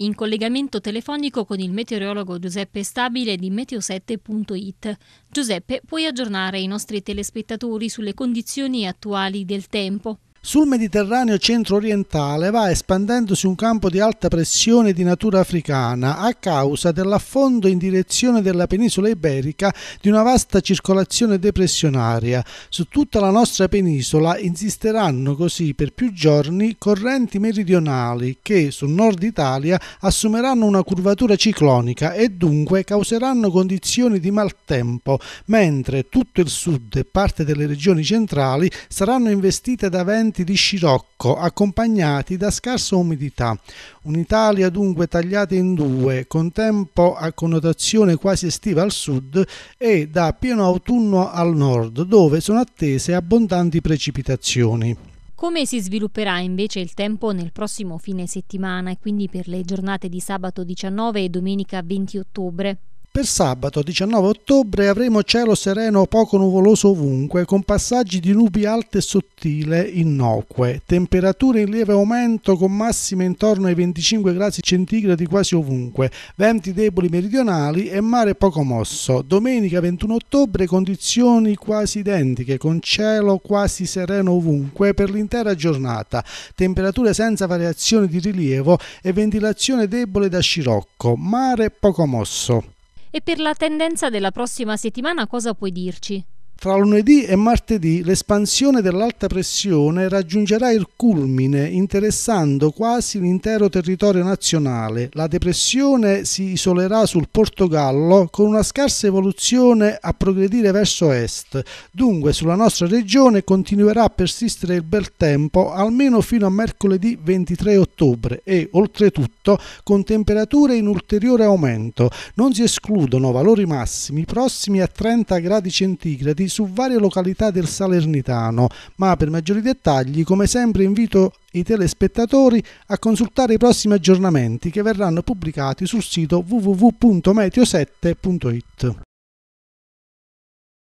in collegamento telefonico con il meteorologo Giuseppe Stabile di meteo7.it. Giuseppe, puoi aggiornare i nostri telespettatori sulle condizioni attuali del tempo? Sul Mediterraneo centro-orientale va espandendosi un campo di alta pressione di natura africana a causa dell'affondo in direzione della penisola iberica di una vasta circolazione depressionaria. Su tutta la nostra penisola insisteranno così per più giorni correnti meridionali che sul nord Italia assumeranno una curvatura ciclonica e dunque causeranno condizioni di maltempo, mentre tutto il sud e parte delle regioni centrali saranno investite da venti strumenti di scirocco accompagnati da scarsa umidità. Un'Italia dunque tagliata in due, con tempo a connotazione quasi estiva al sud e da pieno autunno al nord, dove sono attese abbondanti precipitazioni. Come si svilupperà invece il tempo nel prossimo fine settimana e quindi per le giornate di sabato 19 e domenica 20 ottobre? Per sabato 19 ottobre avremo cielo sereno poco nuvoloso ovunque, con passaggi di nubi alte e sottile innocue, temperature in lieve aumento con massime intorno ai 25 gradi centigradi quasi ovunque, venti deboli meridionali e mare poco mosso. Domenica 21 ottobre condizioni quasi identiche, con cielo quasi sereno ovunque per l'intera giornata, temperature senza variazioni di rilievo e ventilazione debole da scirocco, mare poco mosso. E per la tendenza della prossima settimana cosa puoi dirci? Fra lunedì e martedì l'espansione dell'alta pressione raggiungerà il culmine interessando quasi l'intero territorio nazionale. La depressione si isolerà sul Portogallo con una scarsa evoluzione a progredire verso est. Dunque sulla nostra regione continuerà a persistere il bel tempo almeno fino a mercoledì 23 ottobre e oltretutto con temperature in ulteriore aumento. Non si escludono valori massimi prossimi a 30 gradi centigradi su varie località del Salernitano, ma per maggiori dettagli come sempre invito i telespettatori a consultare i prossimi aggiornamenti che verranno pubblicati sul sito www.meteo7.it.